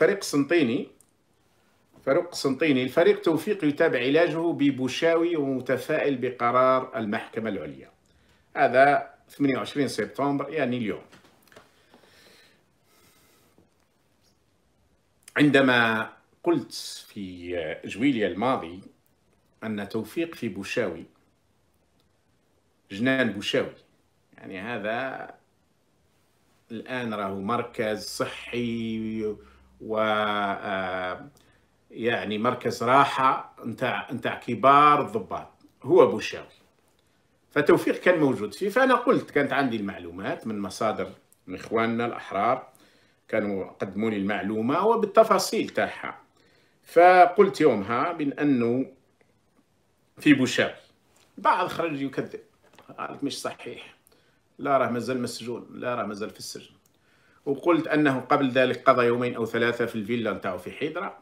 فريق قسنطيني فريق قسنطيني الفريق توفيق يتابع علاجه ببوشاوي ومتفائل بقرار المحكمة العليا هذا 28 سبتمبر يعني اليوم عندما قلت في جويليا الماضي أن توفيق في بوشاوي جنان بوشاوي يعني هذا الآن راه مركز صحي و آه، يعني مركز راحه نتاع نتاع كبار الضباط هو بوشاوي فتوفيق كان موجود فيه فانا قلت كانت عندي المعلومات من مصادر من اخواننا الاحرار كانوا قدموا لي المعلومه وبالتفاصيل تاعها فقلت يومها من انه في بوشاوي بعض خرج يكذب قالك مش صحيح لا راه مازال مسجون لا راه مازال في السجن وقلت أنه قبل ذلك قضى يومين أو ثلاثة في الفيلا نتاعو في حيدرة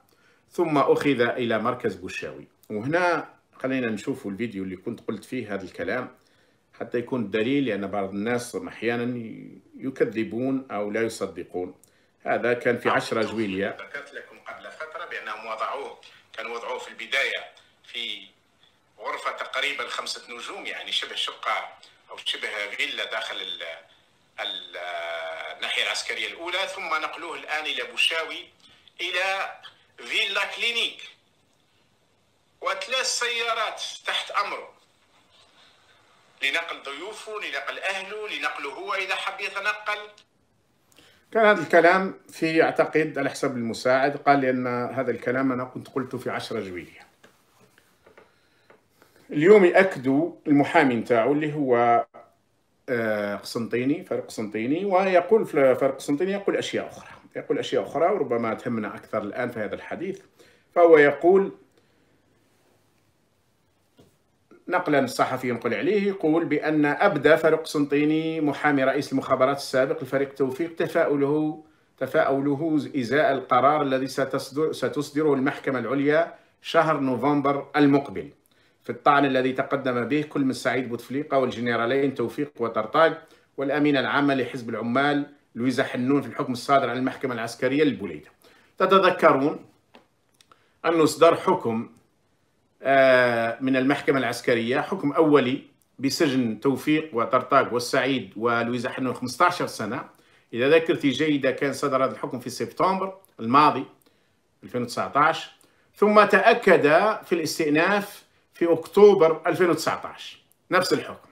ثم أخذ إلى مركز بوشاوي وهنا خلينا نشوفوا الفيديو اللي كنت قلت فيه هذا الكلام حتى يكون دليل لأن يعني بعض الناس أحيانا يكذبون أو لا يصدقون هذا كان في عشرة جويلية ذكرت لكم قبل فترة بأنهم وضعوه كان وضعوه في البداية في غرفة تقريبا خمسة نجوم يعني شبه شقة أو شبه فيلا داخل ال الناحية العسكرية الأولى ثم نقلوه الآن إلى بوشاوي إلى فيلا كلينيك وثلاث سيارات تحت أمره لنقل ضيوفه لنقل أهله لنقله هو إذا حب يتنقل كان هذا الكلام في أعتقد على حسب المساعد قال لأن هذا الكلام أنا كنت قلته في 10 جويلية اليوم يأكدوا المحامي نتاعو اللي هو قسنطيني آه، فريق قسنطيني ويقول فريق قسنطيني يقول أشياء أخرى يقول أشياء أخرى وربما تهمنا أكثر الآن في هذا الحديث فهو يقول نقلا الصحفي ينقل عليه يقول بأن أبدى فريق قسنطيني محامي رئيس المخابرات السابق لفريق توفيق تفاؤله تفاؤله إزاء القرار الذي ستصدر ستصدره المحكمة العليا شهر نوفمبر المقبل في الطعن الذي تقدم به كل من سعيد بوتفليقة والجنرالين توفيق وطرطاق والأمينة العامة لحزب العمال لويزا حنون في الحكم الصادر عن المحكمة العسكرية للبوليدة تتذكرون أنه صدر حكم آه، من المحكمة العسكرية حكم أولي بسجن توفيق وطرطاق والسعيد ولويزا حنون 15 سنة إذا ذكرتي جيدة كان صدر هذا الحكم في سبتمبر الماضي 2019 ثم تأكد في الاستئناف في أكتوبر 2019 نفس الحكم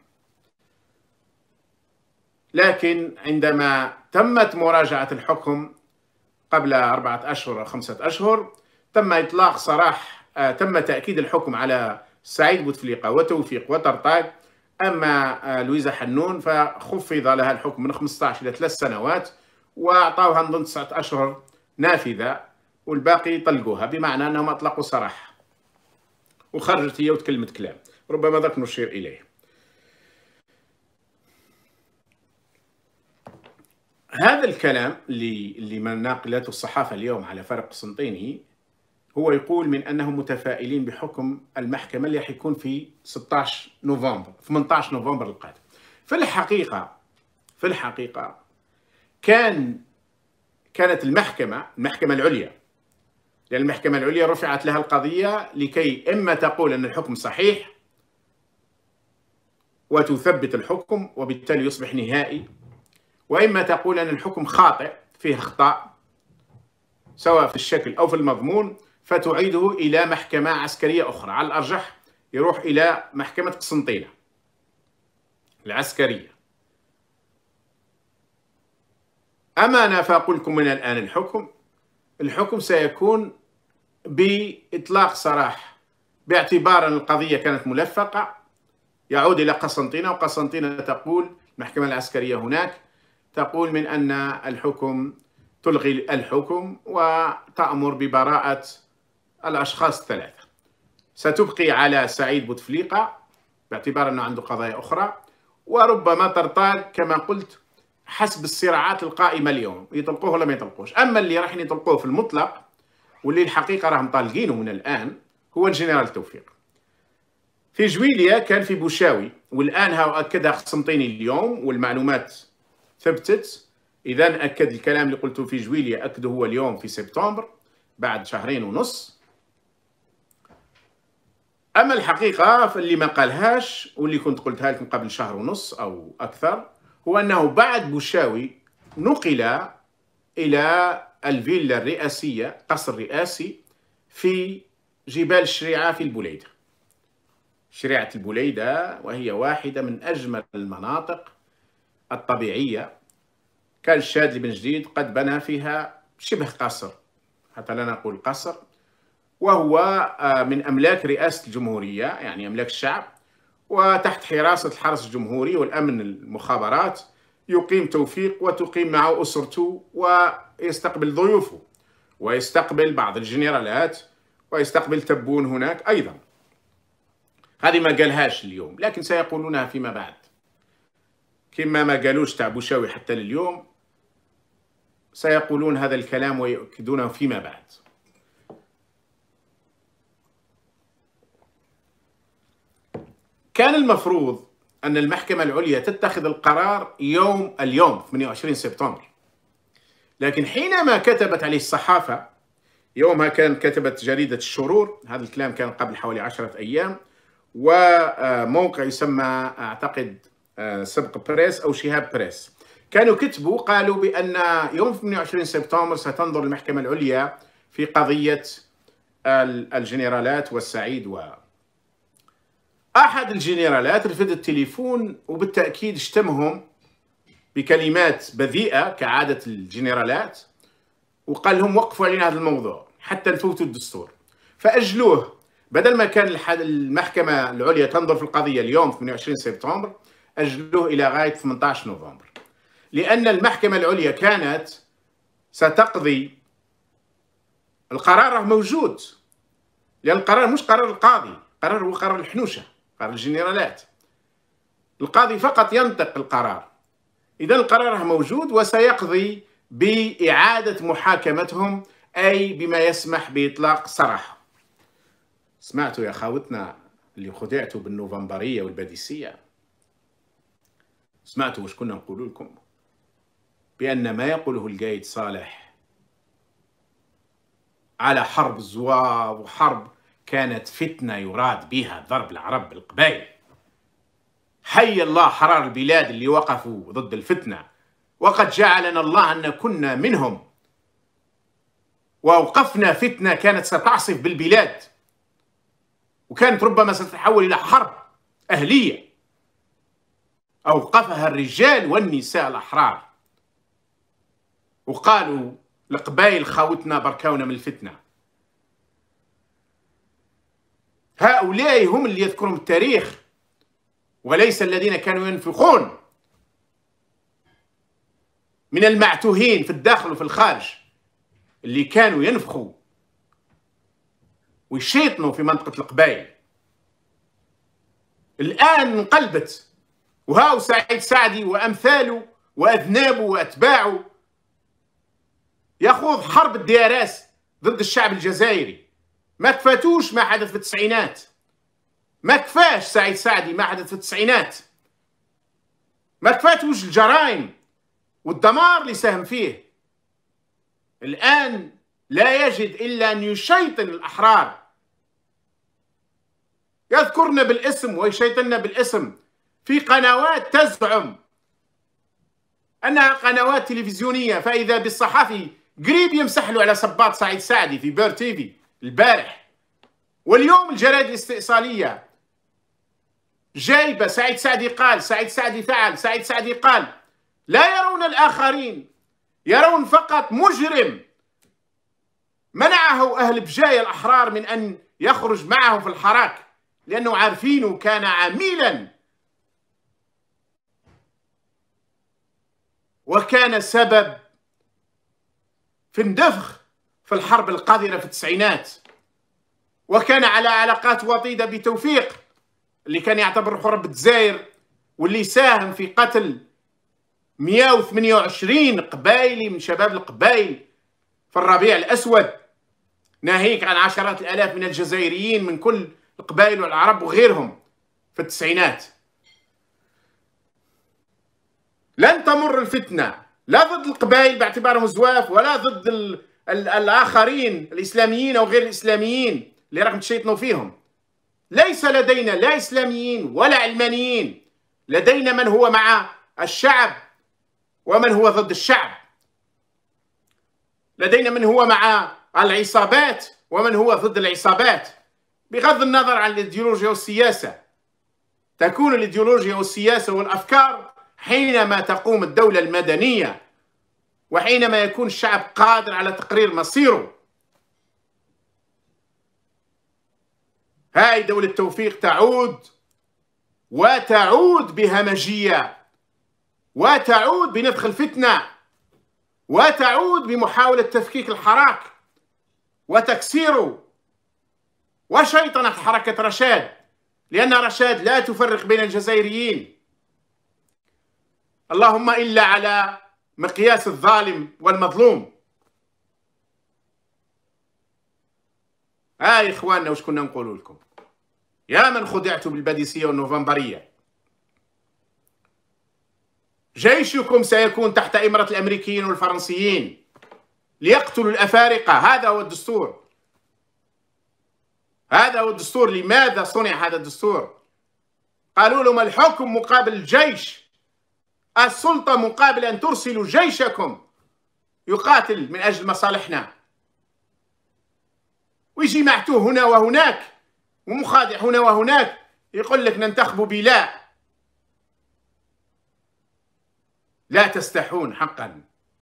لكن عندما تمت مراجعة الحكم قبل أربعة أشهر أو خمسة أشهر تم إطلاق سراح آه، تم تأكيد الحكم على سعيد بوتفليقة وتوفيق وترطاق أما آه، لويزا حنون فخفض لها الحكم من 15 إلى 3 سنوات وأعطاوها نظن 9 أشهر نافذة والباقي طلقوها بمعنى أنهم أطلقوا سراحها وخرجت هي وتكلمت كلام ربما ذاك نشير اليه هذا الكلام اللي اللي ناقلته الصحافه اليوم على فرق قسنطيني هو يقول من انهم متفائلين بحكم المحكمه اللي راح يكون في 16 نوفمبر 18 نوفمبر القادم في الحقيقه في الحقيقه كان كانت المحكمه المحكمه العليا لأن المحكمة العليا رفعت لها القضية لكي إما تقول أن الحكم صحيح وتثبت الحكم وبالتالي يصبح نهائي وإما تقول أن الحكم خاطئ فيه أخطاء سواء في الشكل أو في المضمون فتعيده إلى محكمة عسكرية أخرى على الأرجح يروح إلى محكمة قسنطينة العسكرية أمانة فأقول لكم من الآن الحكم الحكم سيكون بإطلاق سراح باعتبار أن القضية كانت ملفقة يعود إلى قسنطينة وقسنطينة تقول المحكمة العسكرية هناك تقول من أن الحكم تلغي الحكم وتأمر ببراءة الأشخاص الثلاثة ستبقي على سعيد بوتفليقة باعتبار أنه عنده قضايا أخرى وربما ترطال كما قلت حسب الصراعات القائمه اليوم يطلقوه ولا ما يطلقوش اما اللي راح يطلقوه في المطلق واللي الحقيقه راهم طالقينه من الان هو الجنرال توفيق في جويليا كان في بوشاوي والان ها اكدها قسنطيني اليوم والمعلومات ثبتت اذا اكد الكلام اللي قلته في جويليا اكده هو اليوم في سبتمبر بعد شهرين ونص اما الحقيقه فاللي ما قالهاش واللي كنت قلتها لكم قبل شهر ونص او اكثر هو أنه بعد بوشاوي نقل إلى الفيلا الرئاسية قصر رئاسي في جبال الشريعة في البوليدة شريعة البوليدة وهي واحدة من أجمل المناطق الطبيعية كان الشاذلي بن جديد قد بنى فيها شبه قصر حتى لا نقول قصر وهو آه، من أملاك رئاسة الجمهورية يعني أملاك الشعب وتحت حراسة الحرس الجمهوري والأمن المخابرات يقيم توفيق وتقيم معه أسرته ويستقبل ضيوفه ويستقبل بعض الجنرالات ويستقبل تبون هناك أيضا هذه ما قالهاش اليوم لكن سيقولونها فيما بعد كما ما قالوش تاع بوشاوي حتى لليوم سيقولون هذا الكلام ويؤكدونه فيما بعد كان المفروض أن المحكمة العليا تتخذ القرار يوم اليوم 28 سبتمبر لكن حينما كتبت عليه الصحافة يومها كان كتبت جريدة الشرور هذا الكلام كان قبل حوالي عشرة أيام وموقع يسمى أعتقد آه، سبق بريس أو شهاب بريس كانوا كتبوا قالوا بأن يوم 28 سبتمبر ستنظر المحكمة العليا في قضية الجنرالات والسعيد و أحد الجنرالات رفد التليفون وبالتأكيد شتمهم بكلمات بذيئة كعادة الجنرالات وقال لهم وقفوا علينا هذا الموضوع حتى نفوتوا الدستور فأجلوه بدل ما كان المحكمة العليا تنظر في القضية اليوم 28 سبتمبر أجلوه إلى غاية 18 نوفمبر لأن المحكمة العليا كانت ستقضي القرار موجود لأن القرار مش قرار القاضي قرار هو قرار الحنوشة قرار الجنرالات القاضي فقط ينطق القرار إذا القرار موجود وسيقضي بإعادة محاكمتهم أي بما يسمح بإطلاق سراح سمعتوا يا خاوتنا اللي خدعتوا بالنوفمبرية والباديسية سمعتوا واش كنا نقول لكم بأن ما يقوله القايد صالح على حرب الزوار وحرب كانت فتنة يراد بها ضرب العرب بالقبائل حي الله حرار البلاد اللي وقفوا ضد الفتنة وقد جعلنا الله أن كنا منهم وأوقفنا فتنة كانت ستعصف بالبلاد وكانت ربما ستتحول إلى حرب أهلية أوقفها الرجال والنساء الأحرار وقالوا القبائل خاوتنا بركاونا من الفتنه هؤلاء هم اللي يذكرهم التاريخ وليس الذين كانوا ينفخون من المعتوهين في الداخل وفي الخارج اللي كانوا ينفخوا ويشيطنوا في منطقة القبائل الآن انقلبت وهاو سعيد سعدي وأمثاله وأذنابه وأتباعه يخوض حرب الدياراس ضد الشعب الجزائري ما كفاتوش ما حدث في التسعينات ما كفاش سعيد سعدي ما حدث في التسعينات ما كفاتوش الجرائم والدمار اللي ساهم فيه الآن لا يجد إلا أن يشيطن الأحرار يذكرنا بالاسم ويشيطننا بالاسم في قنوات تزعم أنها قنوات تلفزيونية فإذا بالصحفي قريب يمسح له على صباط سعيد سعدي في بير تيفي البارح واليوم الجرائد الاستئصاليه جايبه سعيد سعدي قال سعيد سعدي فعل سعيد سعدي قال لا يرون الاخرين يرون فقط مجرم منعه اهل بجايه الاحرار من ان يخرج معهم في الحراك لانه عارفينه كان عميلا وكان سبب في النفخ في الحرب القذرة في التسعينات وكان على علاقات وطيدة بتوفيق اللي كان يعتبر حرب الجزائر واللي ساهم في قتل 128 قبائلي من شباب القبائل في الربيع الأسود ناهيك عن عشرات الآلاف من الجزائريين من كل القبائل والعرب وغيرهم في التسعينات لن تمر الفتنة لا ضد القبائل باعتبارهم زواف ولا ضد الآخرين الإسلاميين أو غير الإسلاميين اللي راكم تشيطنوا فيهم ليس لدينا لا إسلاميين ولا علمانيين لدينا من هو مع الشعب ومن هو ضد الشعب لدينا من هو مع العصابات ومن هو ضد العصابات بغض النظر عن الإيديولوجيا والسياسة تكون الإيديولوجيا والسياسة والأفكار حينما تقوم الدولة المدنية وحينما يكون الشعب قادر على تقرير مصيره هاي دولة التوفيق تعود وتعود بهمجية وتعود بنفخ الفتنة وتعود بمحاولة تفكيك الحراك وتكسيره وشيطنة حركة رشاد لأن رشاد لا تفرق بين الجزائريين اللهم إلا على مقياس الظالم والمظلوم هاي آه اخواننا واش كنا نقول لكم يا من خدعتم بالباديسيه والنوفمبريه جيشكم سيكون تحت امره الامريكيين والفرنسيين ليقتلوا الافارقه هذا هو الدستور هذا هو الدستور لماذا صنع هذا الدستور قالوا لهم الحكم مقابل الجيش السلطة مقابل أن ترسلوا جيشكم يقاتل من أجل مصالحنا ويجي معتوه هنا وهناك ومخادع هنا وهناك يقول لك ننتخب بلا لا تستحون حقا